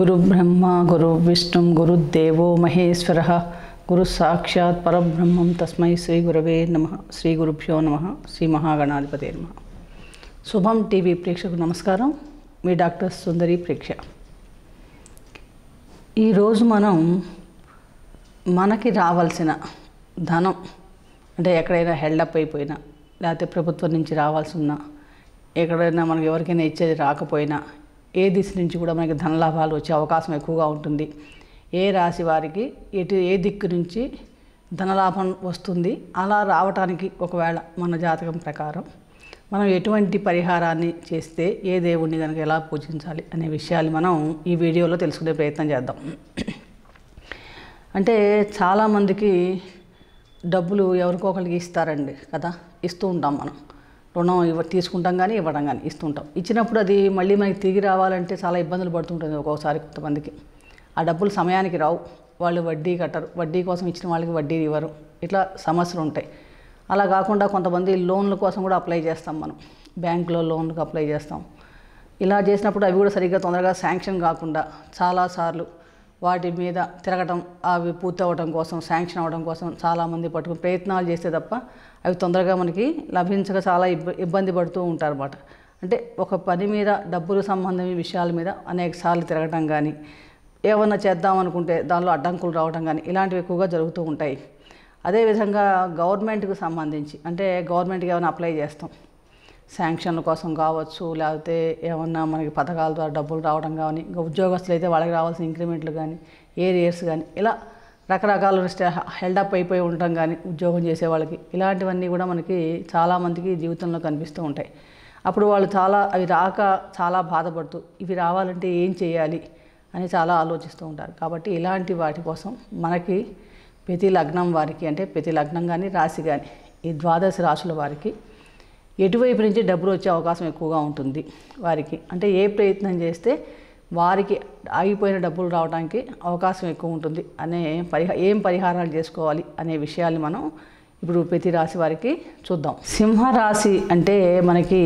గురు బ్రహ్మ గురు విష్ణు గురుదేవో మహేశ్వర గురు సాక్షాత్ పరబ్రహ్మం తస్మై శ్రీ గురవే నమ శ్రీ గురుభ్యో నమ శ్రీ మహాగణాధిపతి నమ శుభం టీవీ ప్రేక్షకు నమస్కారం మీ డాక్టర్ సుందరి ప్రేక్ష ఈరోజు మనం మనకి రావాల్సిన ధనం అంటే ఎక్కడైనా హెల్డప్ అయిపోయినా లేకపోతే ప్రభుత్వం నుంచి రావాల్సి ఉన్నా ఎక్కడైనా మనకి ఎవరికైనా ఇచ్చేది రాకపోయినా ఏ దిశ నుంచి కూడా మనకి ధనలాభాలు వచ్చే అవకాశం ఎక్కువగా ఉంటుంది ఏ రాశి వారికి ఎటు ఏ దిక్కు నుంచి ధనలాభం వస్తుంది అలా రావటానికి ఒకవేళ మన జాతకం ప్రకారం మనం ఎటువంటి పరిహారాన్ని చేస్తే ఏ దేవుణ్ణి కనుక ఎలా పూజించాలి అనే విషయాలు మనం ఈ వీడియోలో తెలుసుకునే ప్రయత్నం చేద్దాం అంటే చాలామందికి డబ్బులు ఎవరికో ఒకరికి ఇస్తారండి కదా ఇస్తూ ఉంటాం మనం రుణం ఇవ్వ తీసుకుంటాం కానీ ఇవ్వడం కానీ ఇస్తుంటాం ఇచ్చినప్పుడు అది మళ్ళీ మనకి తిరిగి రావాలంటే చాలా ఇబ్బందులు పడుతుంటుంది ఒక్కోసారి కొంతమందికి ఆ డబ్బులు సమయానికి రావు వాళ్ళు వడ్డీ కట్టరు వడ్డీ కోసం ఇచ్చిన వాళ్ళకి వడ్డీ ఇవ్వరు ఇట్లా సమస్యలు ఉంటాయి అలా కాకుండా కొంతమంది లోన్ల కోసం కూడా అప్లై చేస్తాం మనం బ్యాంకులో లోన్లకు అప్లై చేస్తాం ఇలా చేసినప్పుడు అవి కూడా సరిగ్గా తొందరగా శాంక్షన్ కాకుండా చాలాసార్లు వాటి మీద తిరగటం అవి పూర్తవడం కోసం శాంక్షన్ అవ్వడం కోసం చాలామంది పట్టుకుని ప్రయత్నాలు చేస్తే తప్ప అవి తొందరగా మనకి లభించక చాలా ఇబ్బంది పడుతూ అన్నమాట అంటే ఒక పని మీద డబ్బులు సంబంధమైన విషయాల మీద అనేక సార్లు తిరగటం కానీ ఏమన్నా చేద్దాం అనుకుంటే దానిలో అడ్డంకులు రావడం కానీ ఇలాంటివి ఎక్కువగా జరుగుతూ ఉంటాయి అదేవిధంగా గవర్నమెంట్కి సంబంధించి అంటే గవర్నమెంట్కి ఏమైనా అప్లై చేస్తాం శాంక్షన్ల కోసం కావచ్చు లేకపోతే ఏమన్నా మనకి పథకాల ద్వారా డబ్బులు రావడం కానీ ఇంకా ఉద్యోగస్తులు అయితే వాళ్ళకి రావాల్సిన ఇంక్రిమెంట్లు కానీ ఏరియర్స్ కానీ ఇలా రకరకాల హెల్డప్ అయిపోయి ఉండటం కానీ ఉద్యోగం చేసే వాళ్ళకి ఇలాంటివన్నీ కూడా మనకి చాలామందికి జీవితంలో కనిపిస్తూ ఉంటాయి అప్పుడు వాళ్ళు చాలా అవి రాక చాలా బాధపడుతూ ఇవి రావాలంటే ఏం చేయాలి అని చాలా ఆలోచిస్తూ ఉంటారు కాబట్టి ఇలాంటి వాటి కోసం మనకి ప్రతి లగ్నం వారికి అంటే ప్రతి లగ్నం కానీ రాశి కానీ ఈ ద్వాదశ రాశుల వారికి ఎటువైపు నుంచి డబ్బులు వచ్చే అవకాశం ఎక్కువగా ఉంటుంది వారికి అంటే ఏ ప్రయత్నం చేస్తే వారికి ఆగిపోయిన డబ్బులు రావడానికి అవకాశం ఎక్కువ ఉంటుంది అనే పరిహా ఏం పరిహారాలు చేసుకోవాలి అనే విషయాలు మనం ఇప్పుడు ప్రతి రాశి వారికి చూద్దాం సింహరాశి అంటే మనకి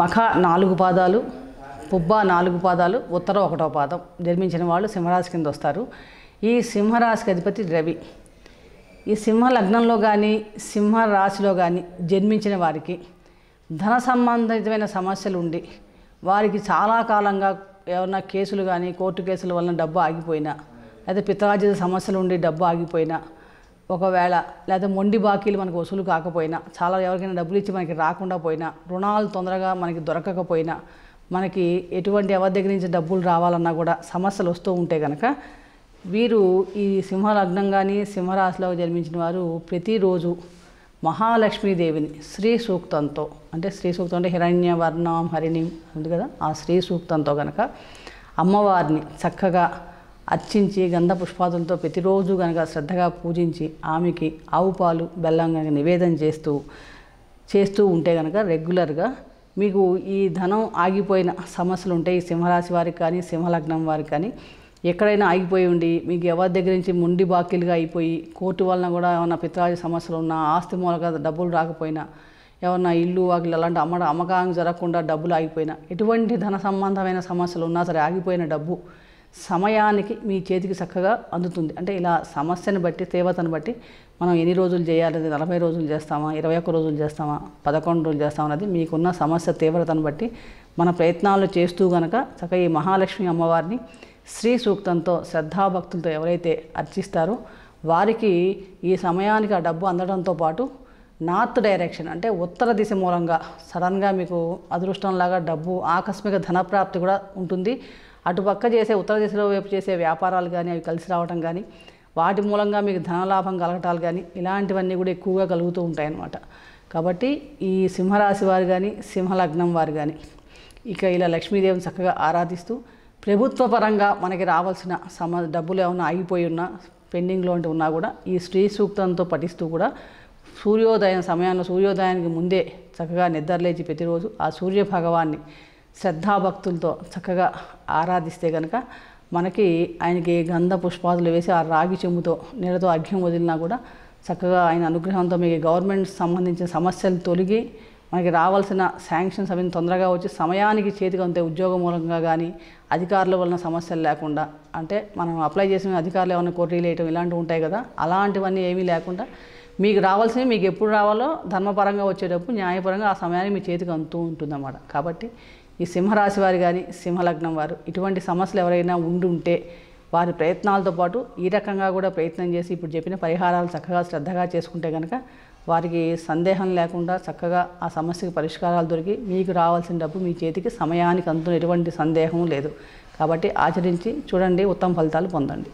మఖ నాలుగు పాదాలు పుబ్బ నాలుగు పాదాలు ఉత్తర ఒకటో పాదం జన్మించిన వాళ్ళు సింహరాశి కింద వస్తారు ఈ సింహరాశికి అధిపతి రవి ఈ సింహ లగ్నంలో కానీ సింహ రాశిలో కానీ జన్మించిన వారికి ధన సంబంధితమైన సమస్యలు ఉండి వారికి చాలా కాలంగా ఏమన్నా కేసులు కానీ కోర్టు కేసుల వలన డబ్బు ఆగిపోయినా లేదా పితరాజిత సమస్యలు ఉండి డబ్బు ఆగిపోయినా ఒకవేళ లేదా మొండి బాకీలు మనకు వసూలు కాకపోయినా చాలా ఎవరికైనా డబ్బులు ఇచ్చి మనకి రాకుండా పోయినా రుణాలు తొందరగా మనకి దొరకకపోయినా మనకి ఎటువంటి ఎవరి దగ్గర నుంచి డబ్బులు రావాలన్నా కూడా సమస్యలు వస్తూ ఉంటే కనుక వీరు ఈ సింహలగ్నం కానీ సింహరాశిలో జన్మించిన వారు ప్రతిరోజు మహాలక్ష్మీదేవిని శ్రీ సూక్తంతో అంటే శ్రీ సూక్తం అంటే హిరణ్య వర్ణం హరిణి ఉంది కదా ఆ శ్రీ సూక్తంతో కనుక అమ్మవారిని చక్కగా అర్చించి గంధ పుష్పాదులతో ప్రతిరోజు కనుక శ్రద్ధగా పూజించి ఆమెకి ఆవు పాలు బెల్లం కనుక నివేదన చేస్తూ చేస్తూ ఉంటే కనుక రెగ్యులర్గా మీకు ఈ ధనం ఆగిపోయిన సమస్యలు ఉంటే ఈ సింహరాశి వారికి కానీ సింహలగ్నం వారికి కానీ ఎక్కడైనా ఆగిపోయి ఉండి మీకు ఎవరి దగ్గర నుంచి ముండి బాకీలుగా అయిపోయి కోర్టు వలన కూడా ఏమైనా పిత్రాజ సమస్యలు ఉన్నా ఆస్తి మూలక డబ్బులు రాకపోయినా ఏమన్నా ఇల్లు వాకిలు అలాంటి అమ్మ అమ్మకం జరగకుండా డబ్బులు ఆగిపోయినా ఎటువంటి ధన సంబంధమైన సమస్యలు ఉన్నా సరే ఆగిపోయిన డబ్బు సమయానికి మీ చేతికి చక్కగా అందుతుంది అంటే ఇలా సమస్యను బట్టి తీవ్రతను బట్టి మనం ఎన్ని రోజులు చేయాలి నలభై రోజులు చేస్తామా ఇరవై ఒక్క రోజులు చేస్తామా పదకొండు రోజులు చేస్తామా అనేది మీకున్న సమస్య తీవ్రతను బట్టి మన ప్రయత్నాలు చేస్తూ గనక చక్కగా ఈ మహాలక్ష్మి అమ్మవారిని శ్రీ సూక్తంతో శ్రద్ధాభక్తులతో ఎవరైతే అర్చిస్తారో వారికి ఈ సమయానికి ఆ డబ్బు అందడంతో పాటు నార్త్ డైరెక్షన్ అంటే ఉత్తర దిశ మూలంగా సడన్గా మీకు అదృష్టంలాగా డబ్బు ఆకస్మిక ధనప్రాప్తి కూడా ఉంటుంది అటుపక్క చేసే ఉత్తర దిశలో వైపు చేసే వ్యాపారాలు కానీ అవి కలిసి రావడం కానీ వాటి మూలంగా మీకు ధనలాభం కలగటాలు కానీ ఇలాంటివన్నీ కూడా ఎక్కువగా కలుగుతూ ఉంటాయన్నమాట కాబట్టి ఈ సింహరాశి వారు కానీ సింహలగ్నం వారు కానీ ఇక ఇలా లక్ష్మీదేవిని చక్కగా ఆరాధిస్తూ ప్రభుత్వ పరంగా మనకి రావాల్సిన సమ డబ్బులు ఏమైనా అయిపోయి ఉన్నా పెండింగ్లో ఉన్నా కూడా ఈ స్త్రీ సూక్తంతో పఠిస్తూ కూడా సూర్యోదయం సమయాన్ని సూర్యోదయానికి ముందే చక్కగా నిద్రలేచి ప్రతిరోజు ఆ సూర్య భగవాన్ని శ్రద్ధాభక్తులతో చక్కగా ఆరాధిస్తే కనుక మనకి ఆయనకి గంధ పుష్పాదులు వేసి ఆ రాగి చెమ్ముతో నీళ్ళతో అర్ఘ్యం వదిలినా కూడా చక్కగా ఆయన అనుగ్రహంతో మీకు గవర్నమెంట్ సంబంధించిన సమస్యలు తొలగి మనకి రావాల్సిన శాంక్షన్స్ అవి తొందరగా వచ్చి సమయానికి చేతికి అంతే ఉద్యోగ మూలంగా కానీ అధికారుల వలన సమస్యలు లేకుండా అంటే మనం అప్లై చేసిన అధికారులు ఏమైనా కొర్రీలు వేయటం ఇలాంటివి ఉంటాయి కదా అలాంటివన్నీ ఏమీ లేకుండా మీకు రావాల్సినవి మీకు ఎప్పుడు రావాలో ధర్మపరంగా వచ్చేటప్పుడు న్యాయపరంగా ఆ సమయాన్ని మీ చేతికి అంతూ ఉంటుందన్నమాట కాబట్టి ఈ సింహరాశి వారు కానీ సింహలగ్నం వారు ఇటువంటి సమస్యలు ఎవరైనా ఉండుంటే వారి ప్రయత్నాలతో పాటు ఈ రకంగా కూడా ప్రయత్నం చేసి ఇప్పుడు చెప్పిన పరిహారాలు చక్కగా శ్రద్ధగా చేసుకుంటే కనుక వారికి సందేహం లేకుండా చక్కగా ఆ సమస్యకు పరిష్కారాలు దొరికి మీకు రావాల్సిన డబ్బు మీ చేతికి సమయానికి అందుతున్న ఎటువంటి సందేహం లేదు కాబట్టి ఆచరించి చూడండి ఉత్తమ ఫలితాలు పొందండి